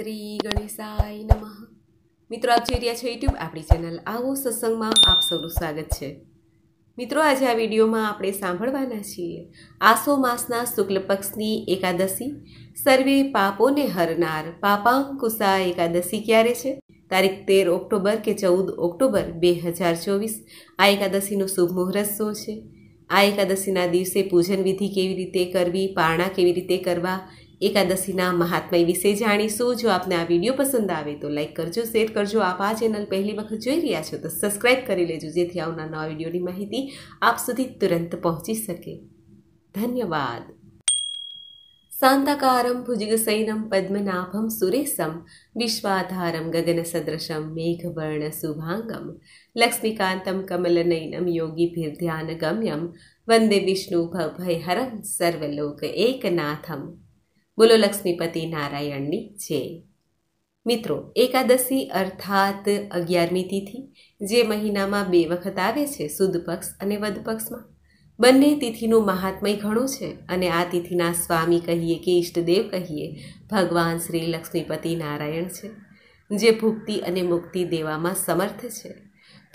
શ્રી ગણેશાય નમઃ મિત્રો આપ જોઈ રહ્યા છો યુટ્યુબ આપણી ચેનલ આવો સત્સંગમાં આપ સૌનું સ્વાગત છે મિત્રો આજે આ વિડીયોમાં આપણે સાંભળવાના છીએ આસો માસના શુક્લ પક્ષની એકાદશી સર્વે પાપોને હરનાર પાપાંકુશા એકાદશી ક્યારે છે તારીખ તેર ઓક્ટોબર કે ચૌદ ઓક્ટોબર બે હજાર ચોવીસ આ એકાદશીનો શુભ મુહૂર્ત શું છે આ એકાદશીના દિવસે પૂજન વિધિ કેવી રીતે કરવી પારણા કેવી રીતે કરવા એકાદશીના મહાત્મય વિશે જાણીશું જો આપને આ વિડીયો પસંદ આવે તો લાઇક કરજો શેર કરજો આપ આ ચેનલ પહેલી વખત જોઈ રહ્યા છો તો સબસ્ક્રાઇબ કરી લેજો જેથી આવનાર નવા વિડીયોની માહિતી આપ સુધી તુરંત પહોંચી શકે ધન્યવાદ શાંતાકારಂ ભુજગસૈનમ પદ્મનાભમ સુરેશમ વિશ્વાધારમ ગગન મેઘવર્ણ શુભાંગમ લક્ષ્મીકાંતમ કમલનયનમ યોગીભિર્ધ્યાનગમ્યમ વંદે વિષ્ણુ ભવભયહરમ સર્વલોક એકનાથમ બોલો લક્ષ્મીપતિ નારાયણની જય મિત્રો એકાદશી અર્થાત અગિયારમી તિથિ જે મહિનામાં બે વખત આવે છે સુદ પક્ષ અને વદ પક્ષમાં બંને તિથિનું મહાત્મય ઘણું છે અને આ તિથિના સ્વામી કહીએ કે ઈષ્ટદેવ કહીએ ભગવાન શ્રી લક્ષ્મીપતિ નારાયણ છે જે ભુક્તિ અને મુક્તિ દેવામાં સમર્થ છે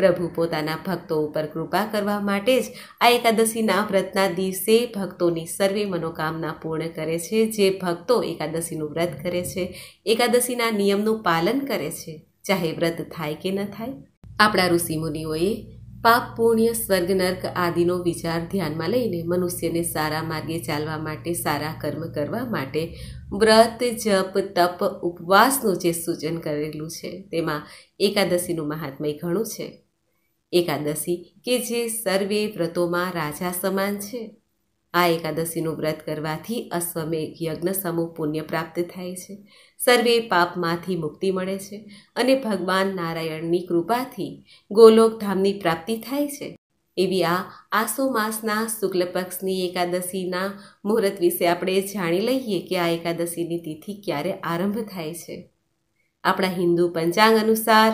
પ્રભુ પોતાના ભક્તો ઉપર કૃપા કરવા માટે જ આ એકાદશીના વ્રતના દિવસે ભક્તોની સર્વે મનોકામના પૂર્ણ કરે છે જે ભક્તો એકાદશીનું વ્રત કરે છે એકાદશીના નિયમનું પાલન કરે છે ચાહે વ્રત થાય કે ન થાય આપણા ઋષિ મુનિઓએ પાપ પુણ્ય સ્વર્ગ નર્ક આદિનો વિચાર ધ્યાનમાં લઈને મનુષ્યને સારા માર્ગે ચાલવા માટે સારા કર્મ કરવા માટે વ્રત જપ તપ ઉપવાસનું જે સૂચન કરેલું છે તેમાં એકાદશીનું મહાત્મય ઘણું છે એકાદશી કે જે સર્વે વ્રતોમાં રાજા સમાન છે આ એકાદશીનું વ્રત કરવાથી અશ્વમેઘ યજ્ઞ સમૂહ પુણ્ય પ્રાપ્ત થાય છે સર્વે પાપમાંથી મુક્તિ મળે છે અને ભગવાન નારાયણની કૃપાથી ગોલોકધામની પ્રાપ્તિ થાય છે એવી આ આસો માસના શુક્લ પક્ષની એકાદશીના મુહૂર્ત વિશે આપણે જાણી લઈએ કે આ એકાદશીની તિથિ ક્યારે આરંભ થાય છે આપણા હિન્દુ પંચાંગ અનુસાર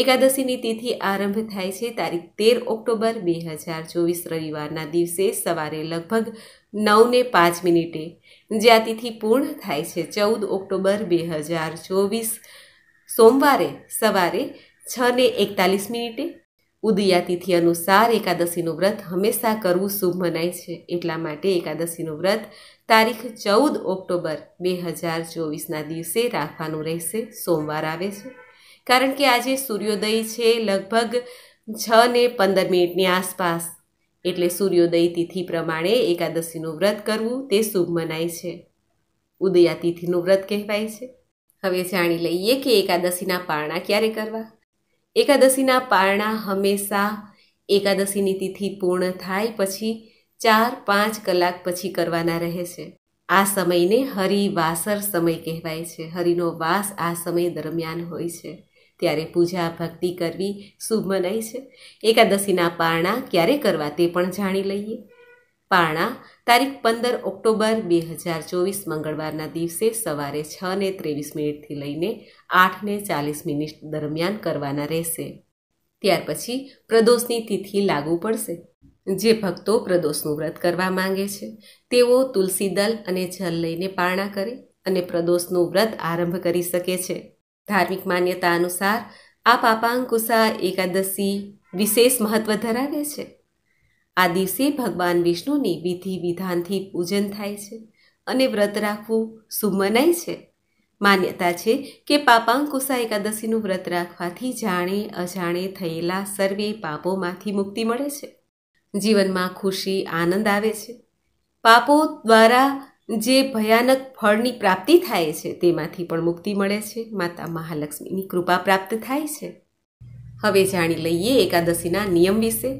એકાદશીની તિથિ આરંભ થાય છે તારીખ તેર ઓક્ટોબર બે હજાર ચોવીસ રવિવારના દિવસે સવારે લગભગ નવને પાંચ મિનિટે જ્યાં તિથિ પૂર્ણ થાય છે ચૌદ ઓક્ટોબર બે હજાર ચોવીસ સોમવારે સવારે છ ને એકતાલીસ મિનિટે ઉદયા તિથિ અનુસાર એકાદશીનું વ્રત હંમેશા કરવું શુભ મનાય છે એટલા માટે એકાદશીનું વ્રત તારીખ ચૌદ ઓક્ટોબર બે હજાર ચોવીસના દિવસે રાખવાનું રહેશે સોમવાર આવે છે કારણ કે આજે સૂર્યોદય છે લગભગ છ ને પંદર મિનિટની આસપાસ એટલે સૂર્યોદય તિથિ પ્રમાણે એકાદશીનું વ્રત કરવું તે શુભ મનાય છે ઉદયા તિથિનું વ્રત કહેવાય છે હવે જાણી લઈએ કે એકાદશીના પારણા ક્યારે કરવા એકાદશીના પારણા હંમેશા એકાદશીની તિથિ પૂર્ણ થાય પછી ચાર પાંચ કલાક પછી કરવાના રહે છે આ સમયને હરિવાસર સમય કહેવાય છે હરિનો વાસ આ સમય દરમિયાન હોય છે ત્યારે પૂજા ભક્તિ કરવી શુભ મનાય છે એકાદશીના પારણા ક્યારે કરવા તે પણ જાણી લઈએ પારણા તારીખ પંદર ઓક્ટોબર બે હજાર ચોવીસ મંગળવારના દિવસે સવારે છ ને ત્રેવીસ મિનિટથી લઈને આઠ ને ચાલીસ મિનિટ દરમિયાન કરવાના રહેશે ત્યાર પછી પ્રદોષની તિથિ લાગુ પડશે જે ભક્તો પ્રદોષનું વ્રત કરવા માંગે છે તેઓ તુલસી દલ અને જલ લઈને પારણા કરે અને પ્રદોષનું વ્રત આરંભ કરી શકે છે ધાર્મિક માન્યતા અનુસાર આ પાપાંકુસા એકાદશી વિશેષ મહત્વ ધરાવે છે આ દિવસે ભગવાન વિષ્ણુની વિધિ વિધાનથી પૂજન થાય છે અને વ્રત રાખવું શુભ મનાય છે માન્યતા છે કે પાપાંકુસા એકાદશીનું વ્રત રાખવાથી જાણે અજાણે થયેલા સર્વે પાપોમાંથી મુક્તિ મળે છે જીવનમાં ખુશી આનંદ આવે છે પાપો દ્વારા જે ભયાનક ફળની પ્રાપ્તિ થાય છે તેમાંથી પણ મુક્તિ મળે છે માતા મહાલક્ષ્મીની કૃપા પ્રાપ્ત થાય છે હવે જાણી લઈએ એકાદશીના નિયમ વિશે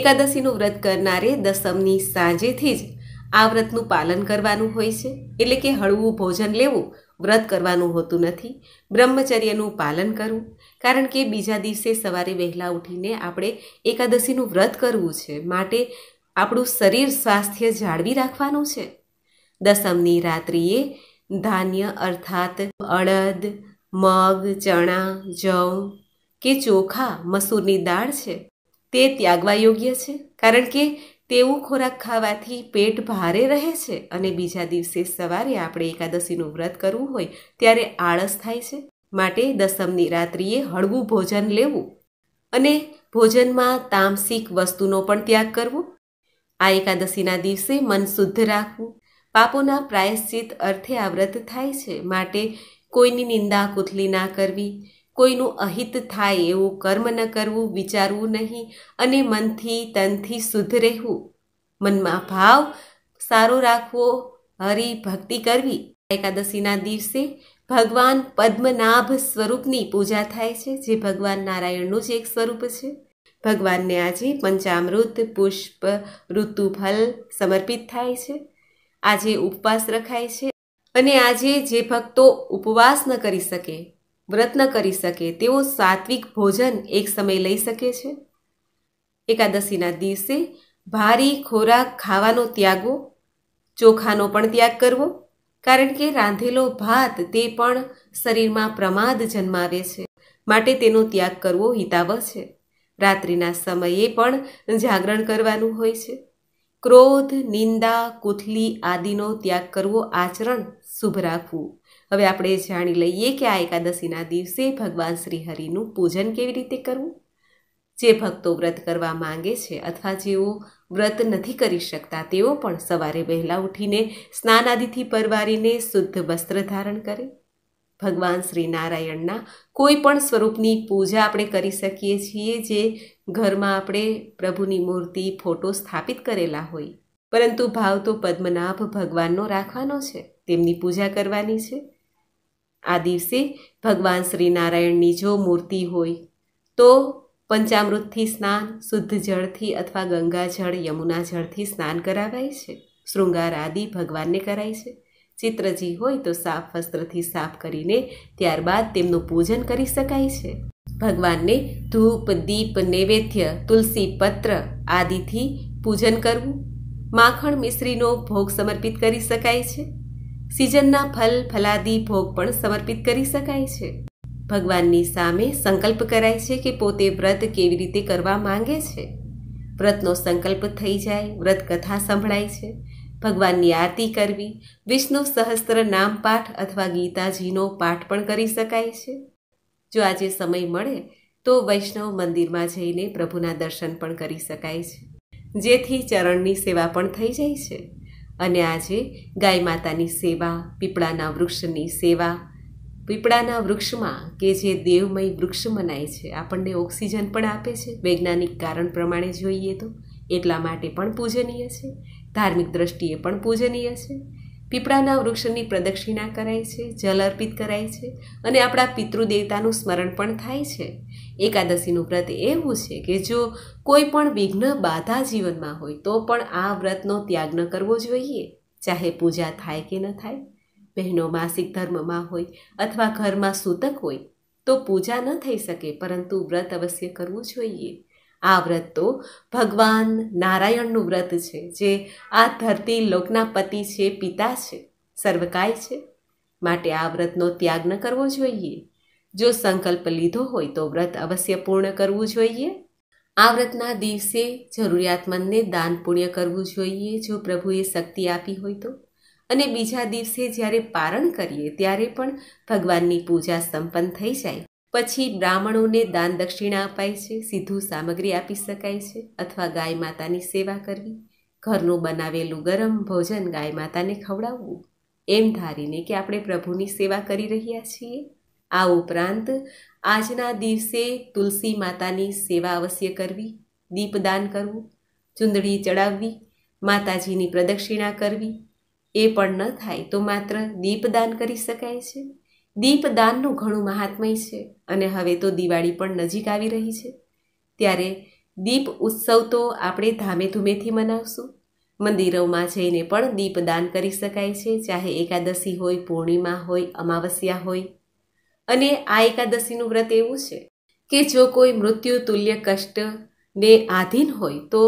એકાદશીનું વ્રત કરનારે દસમની સાંજેથી જ આ વ્રતનું પાલન કરવાનું હોય છે એટલે કે હળવું ભોજન લેવું વ્રત કરવાનું હોતું નથી બ્રહ્મચર્યનું પાલન કરવું કારણ કે બીજા દિવસે સવારે વહેલા ઉઠીને આપણે એકાદશીનું વ્રત કરવું છે માટે આપણું શરીર સ્વાસ્થ્ય જાળવી રાખવાનું છે દસમની રાત્રિએ ધાન્ય અર્થાત અડદ મગ ચણા જવ કે ચોખા મસૂરની દાળ છે તે ત્યાગવા યોગ્ય છે કારણ કે તેવું ખોરાક ખાવાથી પેટ ભારે રહે છે અને બીજા દિવસે સવારે આપણે એકાદશીનું વ્રત કરવું હોય ત્યારે આળસ થાય છે માટે દસમની રાત્રિએ હળવું ભોજન લેવું અને ભોજનમાં તામસિક વસ્તુનો પણ ત્યાગ કરવો આ એકાદશીના દિવસે મન શુદ્ધ રાખવું પાપોના પ્રાયશ્ચિત અર્થે આ વ્રત થાય છે માટે કોઈની નિંદા કુથલી ના કરવી કોઈનું અહિત થાય એવું કર્મ ન કરવું વિચારવું નહીં અને મનથી તનથી શુદ્ધ રહેવું મનમાં ભાવ સારો રાખવો હરિ ભક્તિ કરવી એકાદશીના દિવસે ભગવાન પદ્મનાભ સ્વરૂપની પૂજા થાય છે જે ભગવાન નારાયણનું જ એક સ્વરૂપ છે ભગવાનને આજે પંચામૃત પુષ્પ ઋતુફલ સમર્પિત થાય છે આજે ઉપવાસ રખાય છે અને આજે જે ભક્તો ઉપવાસ ન કરી શકે વ્રત ન કરી શકે તેઓ સાત્વિક ભોજન એક સમય લઈ શકે છે એકાદશીના દિવસે ભારી ખોરાક ખાવાનો ત્યાગો ચોખાનો પણ ત્યાગ કરવો કારણ કે રાંધેલો ભાત તે પણ શરીરમાં પ્રમાદ જન્માવે છે માટે તેનો ત્યાગ કરવો હિતાવહ છે રાત્રિના સમયે પણ જાગરણ કરવાનું હોય છે ક્રોધ નિંદા કુથલી આદિનો ત્યાગ કરવો આચરણ શુભ રાખવું હવે આપણે જાણી લઈએ કે આ એકાદશીના દિવસે ભગવાન શ્રી હરિનું પૂજન કેવી રીતે કરવું જે ભક્તો વ્રત કરવા માંગે છે અથવા જેઓ વ્રત નથી કરી શકતા તેઓ પણ સવારે વહેલા ઉઠીને સ્નાન આદિથી પરવારીને શુદ્ધ વસ્ત્ર ધારણ કરે ભગવાન શ્રી નારાયણના કોઈ પણ સ્વરૂપની પૂજા આપણે કરી શકીએ છીએ જે ઘરમાં આપણે પ્રભુની મૂર્તિ ફોટો સ્થાપિત કરેલા હોય પરંતુ ભાવ તો પદ્મનાભ ભગવાનનો રાખવાનો છે તેમની પૂજા કરવાની છે આ દિવસે ભગવાન શ્રી નારાયણની જો મૂર્તિ હોય તો પંચામૃતથી સ્નાન શુદ્ધ જળથી અથવા ગંગા જળ યમુના જળથી સ્નાન કરાવાય છે શૃંગાર આદિ ભગવાનને કરાય છે ચિત્રજી હોય તો સાફ વસ્ત્રથી સાફ કરીને ત્યારબાદ તેમનું પૂજન કરી શકાય છે ભગવાનને ધૂપ દીપ નૈવેદ્ય તુલસી પત્ર આદિથી પૂજન કરવું માખણ મિશ્રીનો ભોગ સમર્પિત કરી શકાય છે સિઝનના ફલ ફલાદી ભોગ પણ સમર્પિત કરી શકાય છે ભગવાનની સામે સંકલ્પ કરાય છે કે પોતે વ્રત કેવી રીતે કરવા માંગે છે વ્રતનો સંકલ્પ થઈ જાય વ્રત કથા સંભળાય છે ભગવાનની આરતી કરવી વિષ્ણુ સહસ્ત્ર નામ પાઠ અથવા ગીતાજીનો પાઠ પણ કરી શકાય છે જો આજે સમય મળે તો વૈષ્ણવ મંદિરમાં જઈને પ્રભુના દર્શન પણ કરી શકાય છે જેથી ચરણની સેવા પણ થઈ જાય છે અને આજે ગાય માતાની સેવા પીપળાના વૃક્ષની સેવા પીપળાના વૃક્ષમાં કે જે દેવમય વૃક્ષ મનાય છે આપણને ઓક્સિજન પણ આપે છે વૈજ્ઞાનિક કારણ પ્રમાણે જોઈએ તો એટલા માટે પણ પૂજનીય છે ધાર્મિક દ્રષ્ટિએ પણ પૂજનીય છે પીપળાના વૃક્ષની પ્રદક્ષિણા કરાય છે જલ અર્પિત કરાય છે અને આપણા પિતૃદેવતાનું સ્મરણ પણ થાય છે એકાદશીનું વ્રત એવું છે કે જો કોઈ પણ વિઘ્ન બાધા જીવનમાં હોય તો પણ આ વ્રતનો ત્યાગ ન કરવો જોઈએ ચાહે પૂજા થાય કે ન થાય બહેનો માસિક ધર્મમાં હોય અથવા ઘરમાં સૂતક હોય તો પૂજા ન થઈ શકે પરંતુ વ્રત અવશ્ય કરવું જોઈએ આ વ્રત તો ભગવાન નારાયણનું વ્રત છે જે આ ધરતી લોકના પતિ છે પિતા છે સર્વકાય છે માટે આ વ્રતનો ત્યાગ ન કરવો જોઈએ જો સંકલ્પ લીધો હોય તો વ્રત અવશ્ય પૂર્ણ કરવું જોઈએ આ વ્રતના દિવસે જરૂરિયાતમંદને દાન પુણ્ય કરવું જોઈએ જો પ્રભુએ શક્તિ આપી હોય તો અને બીજા દિવસે જ્યારે પારણ કરીએ ત્યારે પણ ભગવાનની પૂજા સંપન્ન થઈ જાય પછી બ્રાહ્મણોને દાન દક્ષિણા અપાય છે સીધું સામગ્રી આપી શકાય છે અથવા ગાય માતાની સેવા કરવી ઘરનું બનાવેલું ગરમ ભોજન ગાય માતાને ખવડાવવું એમ ધારીને કે આપણે પ્રભુની સેવા કરી રહ્યા છીએ આ ઉપરાંત આજના દિવસે તુલસી માતાની સેવા અવશ્ય કરવી દીપદાન કરવું ચૂંદડી ચડાવવી માતાજીની પ્રદક્ષિણા કરવી એ પણ ન થાય તો માત્ર દીપદાન કરી શકાય છે દીપદાનનું ઘણું મહાત્મય છે અને હવે તો દિવાળી પણ નજીક આવી રહી છે ત્યારે દીપ ઉત્સવ તો આપણે ધામેધૂમેથી મનાવશું મંદિરોમાં જઈને પણ દીપદાન કરી શકાય છે ચાહે એકાદશી હોય પૂર્ણિમા હોય અમાવસ્યા હોય અને આ એકાદશીનું વ્રત એવું છે કે જો કોઈ મૃત્યુ તુલ્ય કષ્ટને આધીન હોય તો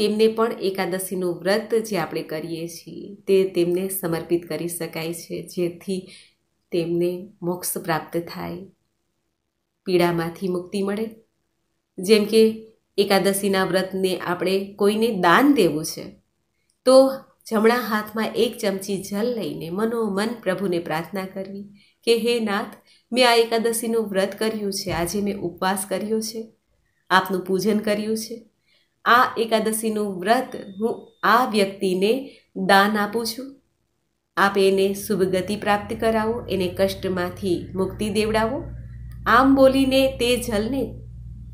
તેમને પણ એકાદશીનું વ્રત જે આપણે કરીએ છીએ તે તેમને સમર્પિત કરી શકાય છે જેથી તેમને મોક્ષ પ્રાપ્ત થાય પીડામાંથી મુક્તિ મળે જેમ કે એકાદશીના વ્રતને આપણે કોઈને દાન દેવું છે તો જમણા હાથમાં એક ચમચી જલ લઈને મનોમન પ્રભુને પ્રાર્થના કરવી કે હે નાથ મેં આ એકાદશીનું વ્રત કર્યું છે આજે મેં ઉપવાસ કર્યો છે આપનું પૂજન કર્યું છે આ એકાદશીનું વ્રત હું આ વ્યક્તિને દાન આપું છું આપ એને શુભ ગતિ પ્રાપ્ત કરાવો એને કષ્ટમાંથી મુક્તિ દેવડાવો આમ બોલીને તે જલને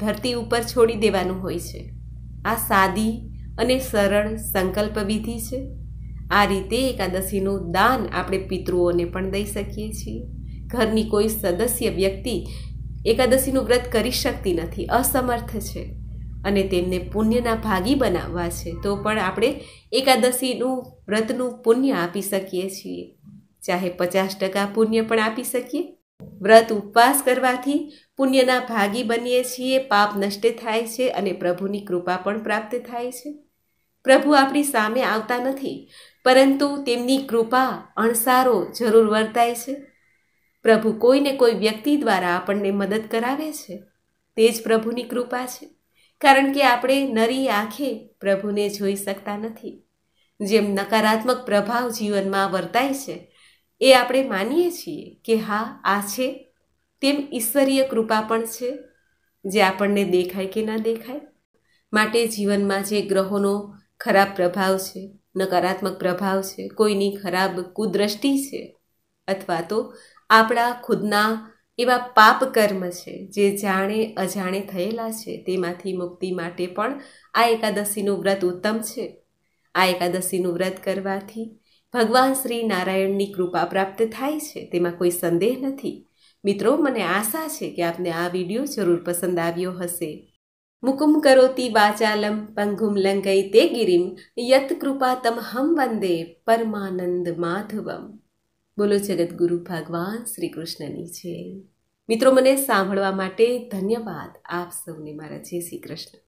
ધરતી ઉપર છોડી દેવાનું હોય છે આ સાદી અને સરળ સંકલ્પ વિધિ છે આ રીતે એકાદશીનું દાન આપણે પિતૃઓને પણ દઈ શકીએ છીએ ઘરની કોઈ સદસ્ય વ્યક્તિ એકાદશીનું વ્રત કરી શકતી નથી અસમર્થ છે અને તેમને પુણ્યના ભાગી બનાવવા છે તો પણ આપણે એકાદશીનું વ્રતનું પુણ્ય આપી શકીએ છીએ ચાહે પચાસ ટકા પુણ્ય પણ આપી શકીએ વ્રત ઉપવાસ કરવાથી પુણ્યના ભાગી બનીએ છીએ પાપ નષ્ટ થાય છે અને પ્રભુની કૃપા પણ પ્રાપ્ત થાય છે પ્રભુ આપણી સામે આવતા નથી પરંતુ તેમની કૃપા અણસારો જરૂર વર્તાય છે પ્રભુ કોઈને કોઈ વ્યક્તિ દ્વારા આપણને મદદ કરાવે છે તે જ પ્રભુની કૃપા છે કારણ કે આપણે નરી આંખે પ્રભુને જોઈ શકતા નથી જેમ નકારાત્મક પ્રભાવ જીવનમાં વર્તાય છે એ આપણે માનીએ છીએ કે હા આ છે તેમ ઈશ્વરીય કૃપા પણ છે જે આપણને દેખાય કે ના દેખાય માટે જીવનમાં જે ગ્રહોનો ખરાબ પ્રભાવ છે નકારાત્મક પ્રભાવ છે કોઈની ખરાબ કુદ્રષ્ટિ છે અથવા તો આપણા ખુદના એવા પાપ કર્મ છે જે જાણે અજાણે થયેલા છે તેમાંથી મુક્તિ માટે પણ આ એકાદશીનું વ્રત ઉત્તમ છે આ એકાદશીનું વ્રત કરવાથી ભગવાન શ્રી નારાયણની કૃપા પ્રાપ્ત થાય છે તેમાં કોઈ સંદેહ નથી મિત્રો મને આશા છે કે આપને આ વિડીયો જરૂર પસંદ આવ્યો હશે મુકુમ કરોતી વાચાલમ પંગુમ લંગઈ તે ગિરિમ યત કૃપા તમ હમ વંદે પરમાનંદ માધવમ બોલો જગદગુરુ ભગવાન શ્રી કૃષ્ણની છે મિત્રો મને સાંભળવા માટે ધન્યવાદ આપ સૌને મારા જય શ્રી કૃષ્ણ